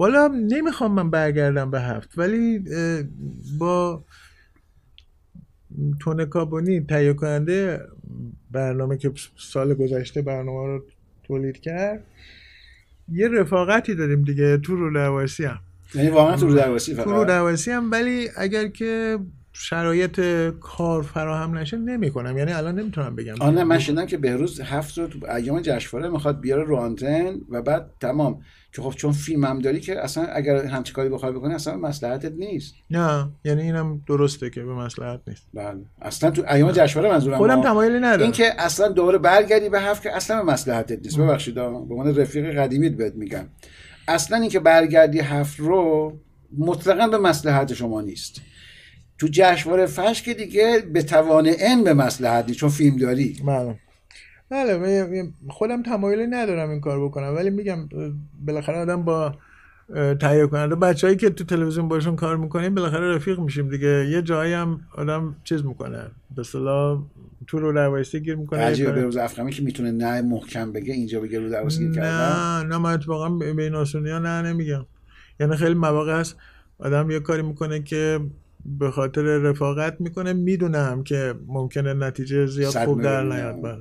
والا نمیخوام من برگردم به هفت ولی با تون کابونی تهیه کننده برنامه که سال گذشته برنامه رو تولید کرد یه رفاقتی داریم دیگه تو رو هم یعنی واقعا تو رو هم ولی اگر که شرایط کار فراهم نشه کنم یعنی الان نمیتونم بگم آن من شنیدم که بهروز هفت رو تو ایام جشنواره میخواد بیاره رو آنتن و بعد تمام که خب چون فیلم هم داری که اصلا اگر همچی کاری بخوای بکنی اصلا مصلحتت نیست نه یعنی اینم درسته که به مسلحت نیست بله اصلا تو ایام جشنواره منظورم خودم تمایلی ندارم این که اصلا دوباره برگردی به هفت که اصلا به مصلحتت نیست ببخشید به من رفیق قدیمیت بهت میگم اصلا اینکه برگردی هفت رو مطلقا به مصلحت شما نیست تو جشنواره فش که دیگه به توان ان به مسئله چون فیلم داری بله بله خودم تمایلی ندارم این کار بکنم ولی میگم بالاخره آدم با تهیه کننده بچههایی که تو تلویزیون باشون کار میکنیم بالاخره رفیق میشیم دیگه یه جایی هم آدم چیز میکنه به اصطلاح تو رو دروایسی گیر میکنه عجیبه به روز افخمی که میتونه نه محکم بگه اینجا بگه رو دروایسی گیر نه نه من اتفاقا به نه نمیگم یعنی خیلی مواقع است آدم یه کاری میکنه که به خاطر رفاقت میکنه میدونم که ممکنه نتیجه زیاد خوب در نیاد